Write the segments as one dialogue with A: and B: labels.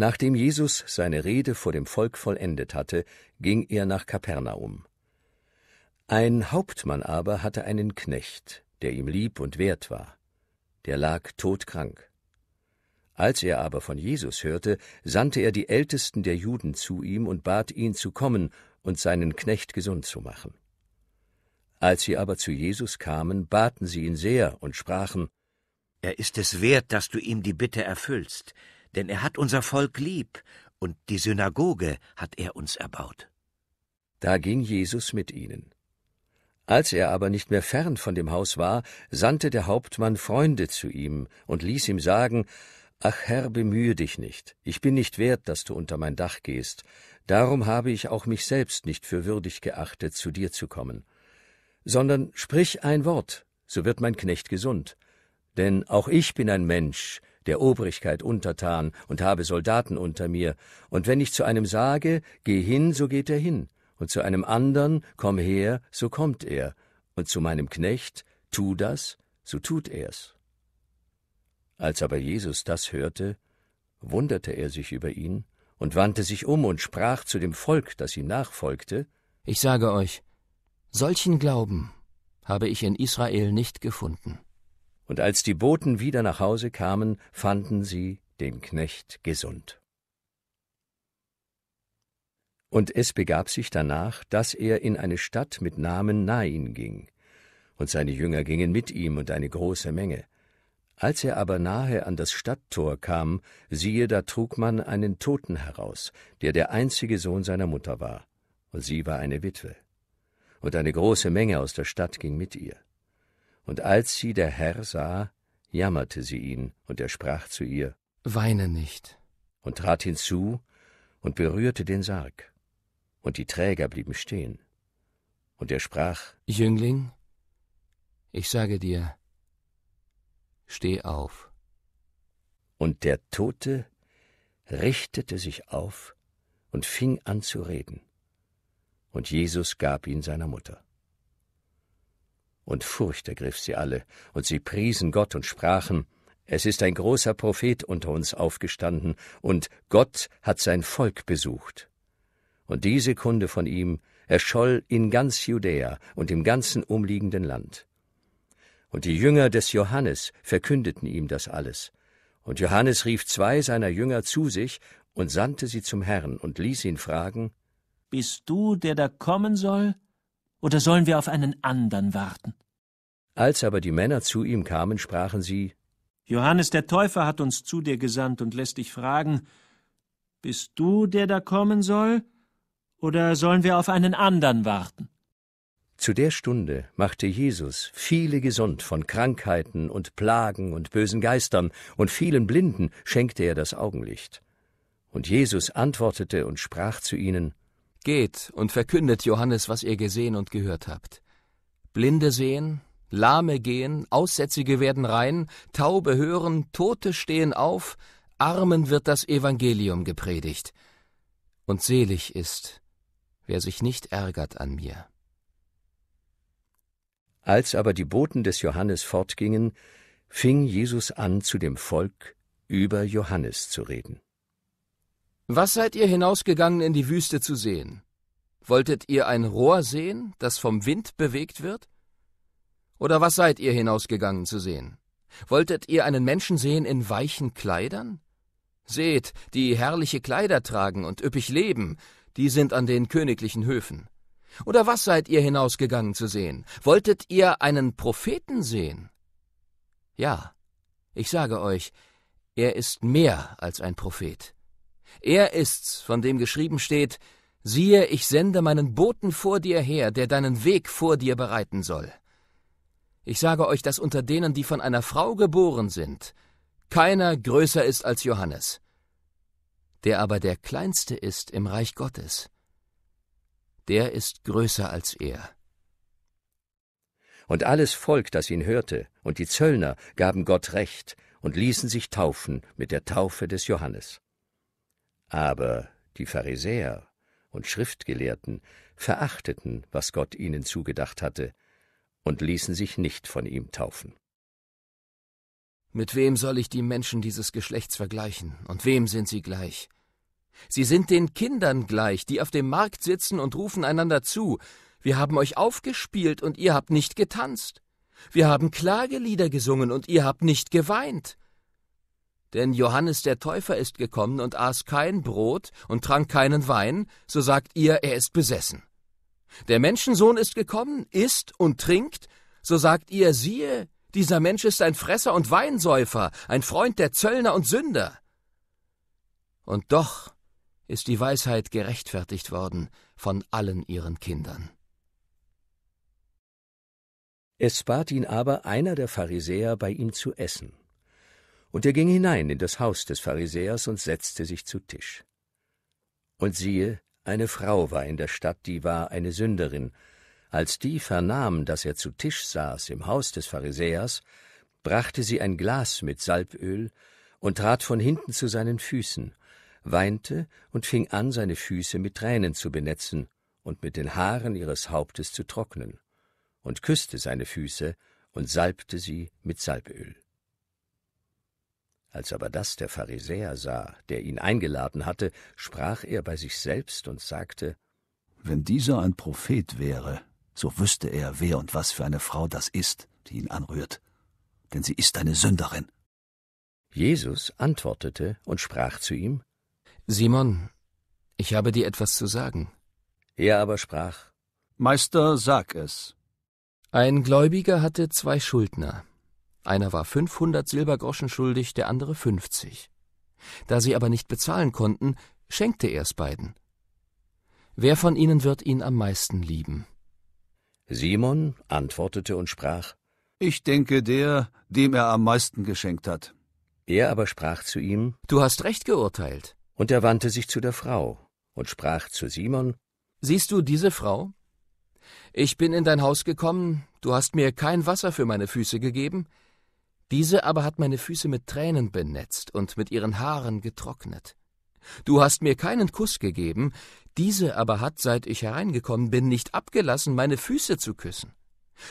A: Nachdem Jesus seine Rede vor dem Volk vollendet hatte, ging er nach Kapernaum. Ein Hauptmann aber hatte einen Knecht, der ihm lieb und wert war. Der lag todkrank. Als er aber von Jesus hörte, sandte er die Ältesten der Juden zu ihm und bat ihn zu kommen und seinen Knecht gesund zu machen. Als sie aber zu Jesus kamen, baten sie ihn sehr und sprachen Er ist es wert, dass du ihm die Bitte erfüllst, denn er hat unser Volk lieb, und die Synagoge hat er uns erbaut. Da ging Jesus mit ihnen. Als er aber nicht mehr fern von dem Haus war, sandte der Hauptmann Freunde zu ihm und ließ ihm sagen, Ach Herr, bemühe dich nicht, ich bin nicht wert, dass du unter mein Dach gehst, darum habe ich auch mich selbst nicht für würdig geachtet, zu dir zu kommen. Sondern sprich ein Wort, so wird mein Knecht gesund. Denn auch ich bin ein Mensch, der Obrigkeit untertan und habe Soldaten unter mir, und wenn ich zu einem sage, geh hin, so geht er hin, und zu einem andern, komm her, so kommt er, und zu meinem Knecht, tu das, so tut er's. Als aber Jesus das hörte, wunderte er sich über ihn und wandte sich um und sprach zu dem Volk, das ihm nachfolgte, Ich sage euch, solchen Glauben habe ich in Israel nicht gefunden und als die Boten wieder nach Hause kamen, fanden sie den Knecht gesund. Und es begab sich danach, dass er in eine Stadt mit Namen Nain ging, und seine Jünger gingen mit ihm und eine große Menge. Als er aber nahe an das Stadttor kam, siehe, da trug man einen Toten heraus, der der einzige Sohn seiner Mutter war, und sie war eine Witwe. Und eine große Menge aus der Stadt ging mit ihr. Und als sie der Herr sah, jammerte sie ihn, und er sprach zu ihr,
B: Weine nicht.
A: Und trat hinzu und berührte den Sarg. Und die Träger blieben stehen. Und er sprach, Jüngling, ich sage dir, steh auf. Und der Tote richtete sich auf und fing an zu reden. Und Jesus gab ihn seiner Mutter und Furcht ergriff sie alle, und sie priesen Gott und sprachen, es ist ein großer Prophet unter uns aufgestanden, und Gott hat sein Volk besucht. Und diese Kunde von ihm erscholl in ganz Judäa und im ganzen umliegenden Land. Und die Jünger des Johannes verkündeten ihm das alles. Und Johannes rief zwei seiner Jünger zu sich und sandte sie zum Herrn und ließ ihn fragen, Bist du, der da kommen soll, oder sollen wir auf einen anderen warten? Als aber die Männer zu ihm kamen, sprachen sie Johannes der Täufer hat uns zu dir gesandt und lässt dich fragen Bist du der da kommen soll, oder sollen wir auf einen anderen warten? Zu der Stunde machte Jesus viele gesund von Krankheiten und Plagen und bösen Geistern, und vielen Blinden schenkte er das
B: Augenlicht. Und Jesus antwortete und sprach zu ihnen Geht und verkündet Johannes, was ihr gesehen und gehört habt. Blinde sehen, Lahme gehen, Aussätzige werden rein, Taube hören, Tote stehen auf, Armen wird das Evangelium gepredigt. Und selig ist, wer sich nicht ärgert an mir. Als aber die Boten des Johannes
A: fortgingen, fing Jesus an, zu dem Volk über Johannes zu reden.
B: Was seid ihr hinausgegangen in die Wüste zu sehen? Wolltet ihr ein Rohr sehen, das vom Wind bewegt wird? Oder was seid ihr hinausgegangen zu sehen? Wolltet ihr einen Menschen sehen in weichen Kleidern? Seht, die herrliche Kleider tragen und üppig leben, die sind an den königlichen Höfen. Oder was seid ihr hinausgegangen zu sehen? Wolltet ihr einen Propheten sehen? Ja, ich sage euch, er ist mehr als ein Prophet. Er ist's, von dem geschrieben steht, siehe, ich sende meinen Boten vor dir her, der deinen Weg vor dir bereiten soll. Ich sage euch, dass unter denen, die von einer Frau geboren sind, keiner größer ist als Johannes. Der aber der kleinste ist im Reich Gottes, der ist größer als er. Und alles Volk, das ihn hörte,
A: und die Zöllner gaben Gott recht und ließen sich taufen mit der Taufe des Johannes. Aber die Pharisäer und Schriftgelehrten verachteten, was Gott ihnen zugedacht hatte, und ließen sich nicht von ihm taufen.
B: Mit wem soll ich die Menschen dieses Geschlechts vergleichen, und wem sind sie gleich? Sie sind den Kindern gleich, die auf dem Markt sitzen und rufen einander zu Wir haben euch aufgespielt, und ihr habt nicht getanzt. Wir haben Klagelieder gesungen, und ihr habt nicht geweint. Denn Johannes der Täufer ist gekommen und aß kein Brot und trank keinen Wein, so sagt ihr, er ist besessen. Der Menschensohn ist gekommen, isst und trinkt, so sagt ihr, siehe, dieser Mensch ist ein Fresser und Weinsäufer, ein Freund der Zöllner und Sünder. Und doch ist die Weisheit gerechtfertigt worden von allen ihren Kindern. Es bat ihn aber einer
A: der Pharisäer bei ihm zu essen. Und er ging hinein in das Haus des Pharisäers und setzte sich zu Tisch. Und siehe, eine Frau war in der Stadt, die war eine Sünderin. Als die vernahm, dass er zu Tisch saß im Haus des Pharisäers, brachte sie ein Glas mit Salböl und trat von hinten zu seinen Füßen, weinte und fing an, seine Füße mit Tränen zu benetzen und mit den Haaren ihres Hauptes zu trocknen, und küßte seine Füße und salbte sie mit Salböl. Als aber das der Pharisäer sah, der ihn eingeladen hatte, sprach er bei sich selbst und sagte, Wenn dieser ein Prophet wäre, so wüsste er, wer und was für eine Frau das ist, die ihn anrührt, denn sie ist eine Sünderin. Jesus antwortete und sprach
B: zu ihm, Simon, ich habe dir etwas zu sagen. Er aber sprach, Meister, sag es. Ein Gläubiger hatte zwei Schuldner. Einer war 500 Silbergroschen schuldig, der andere 50. Da sie aber nicht bezahlen konnten, schenkte er es beiden. Wer von ihnen wird ihn am meisten lieben? Simon antwortete und sprach, Ich denke
A: der, dem er am meisten geschenkt hat. Er aber sprach zu ihm, Du hast recht
B: geurteilt. Und er wandte sich zu der Frau und sprach zu Simon, Siehst du diese Frau? Ich bin in dein Haus gekommen, du hast mir kein Wasser für meine Füße gegeben, diese aber hat meine Füße mit Tränen benetzt und mit ihren Haaren getrocknet. Du hast mir keinen Kuss gegeben, diese aber hat, seit ich hereingekommen bin, nicht abgelassen, meine Füße zu küssen.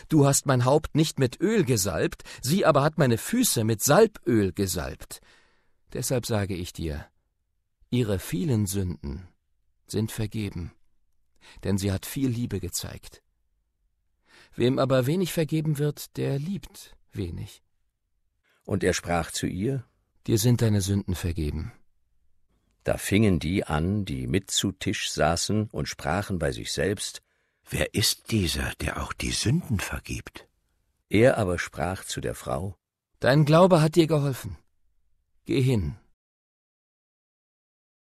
B: Du hast mein Haupt nicht mit Öl gesalbt, sie aber hat meine Füße mit Salböl gesalbt. Deshalb sage ich dir, ihre vielen Sünden sind vergeben, denn sie hat viel Liebe gezeigt. Wem aber wenig vergeben wird, der liebt wenig. Und er sprach zu ihr, Dir sind deine Sünden vergeben.
A: Da fingen die an, die mit zu Tisch saßen, und sprachen bei sich selbst,
B: Wer ist dieser, der auch die Sünden vergibt? Er aber sprach zu der Frau, Dein Glaube hat dir geholfen. Geh hin